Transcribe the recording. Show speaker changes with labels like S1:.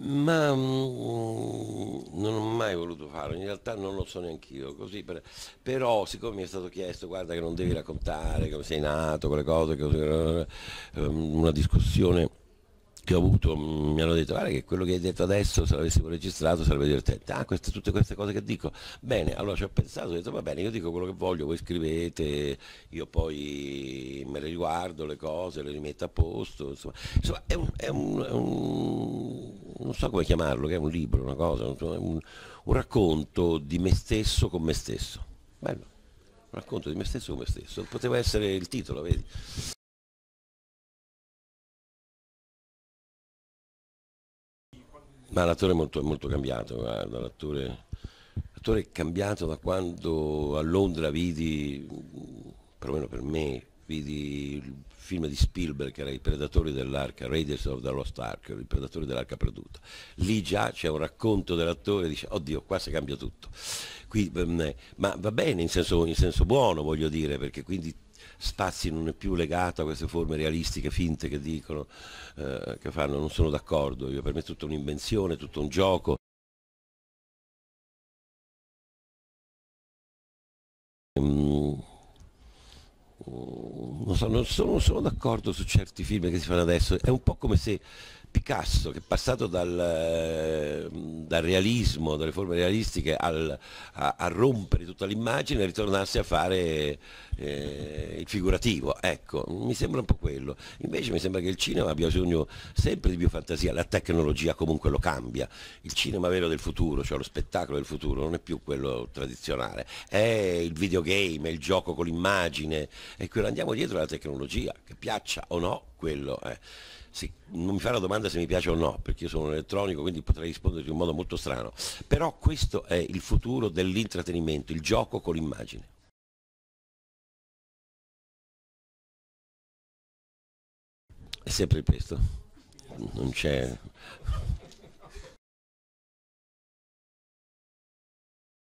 S1: Ma mh, mm, non ho mai voluto farlo, in realtà non lo so neanche io, così per, però siccome mi è stato chiesto, guarda che non devi raccontare come sei nato, quelle cose, cose eh, una discussione che ho avuto mm, mi hanno detto guarda che quello che hai detto adesso se l'avessimo registrato sarebbe divertente ah queste, tutte queste cose che dico bene allora ci ho pensato ho detto va bene io dico quello che voglio voi scrivete io poi me le riguardo le cose le rimetto a posto insomma, insomma è, un, è, un, è un, non so come chiamarlo che è un libro una cosa un, un racconto di me stesso con me stesso bello un racconto di me stesso con me stesso poteva essere il titolo vedi Ma l'attore è molto, molto cambiato, guarda, l'attore, l'attore è cambiato da quando a Londra vidi, perlomeno per me, vidi il film di Spielberg che era I Predatori dell'Arca, Raiders of the Lost Ark, I Predatori dell'Arca Perduta. Lì già c'è un racconto dell'attore che dice, oddio, qua si cambia tutto. Qui, ehm, ma va bene in senso, in senso buono, voglio dire, perché quindi Spazi non è più legato a queste forme realistiche finte che dicono, eh, che fanno, non sono d'accordo, per me è tutta un'invenzione, tutto un gioco.
S2: Ehm,
S1: non, so, non sono, sono d'accordo su certi film che si fanno adesso, è un po' come se Picasso che è passato dal, eh, dal realismo, dalle forme realistiche al, a, a, rompere tutta l'immagine e ritornarsi a fare eh, il figurativo, ecco, mi sembra un po' quello. Invece mi sembra che il cinema abbia bisogno sempre di più fantasia, la tecnologia comunque lo cambia, il cinema vero del futuro, cioè lo spettacolo del futuro, non è più quello tradizionale, è il videogame, è il gioco con l'immagine, e quello andiamo dietro alla tecnologia, che piaccia o no, quello è. Eh. Se, non mi fa la domanda se mi piace o no, perché io sono un elettronico, quindi potrei rispondere in un modo molto strano. Però questo è il futuro dell'intrattenimento, il gioco con l'immagine.
S2: È sempre questo. Non c'è